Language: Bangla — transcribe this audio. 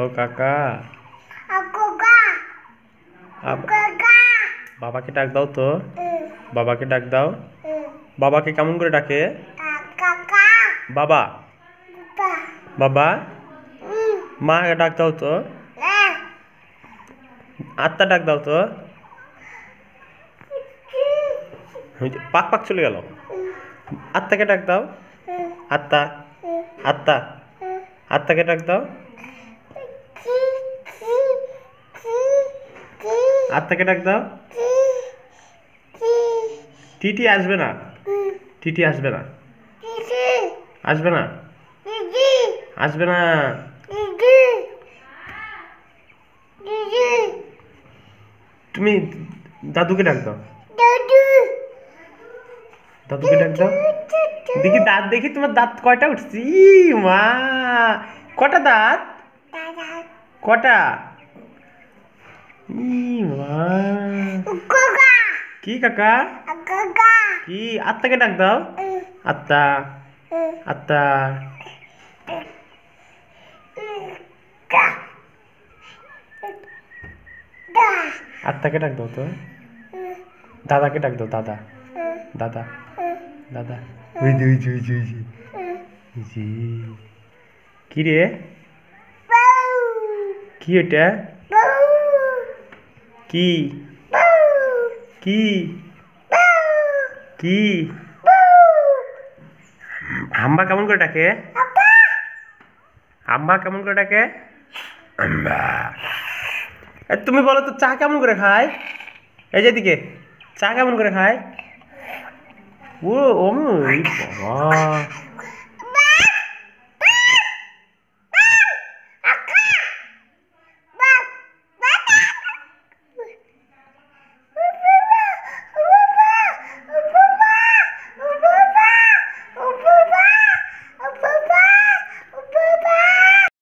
ও কাকা বাবাকে ডাক দাও তো বাবাকে ডাক দাও বাবাকে কেমন করে ডাকে বাবা বাবা মা ডাক দাও তো আত্মা ডাক দাও তো পাক পাক চলে গেল আত্মাকে ডাক দাও আত্মা আত্মা আত্মাকে ডাক দাও আত্মাকে ডাক দাও টিটি আসবে না টিটি আসবে না আসবে না আসবে না তুমি দাদুকে ডাক দাও দাদুকে ডাক দাও দেখি দাঁত দেখি তোমার দাঁত কয়টা উঠছি মা কটা দাঁত কটা ই Kaka. Ah. Ki kaka? Kaka. Ki atta ke nak Ata. Ata. Atta. Mm. Atta ke nak tau tu? Mm. Dada ke Tata. tau? Dada. Mm. Dada. Dada. Wiji wiji wiji wiji. Wiji. Kiri? Kiri ya? কি কি কি আম্বা কেমন করে ডাকে আম্বা কেমন করে ডাকে তুমি বলো তো চা কেমন করে খায় এই যেদিকে চা কেমন করে খায় ও ও বাবা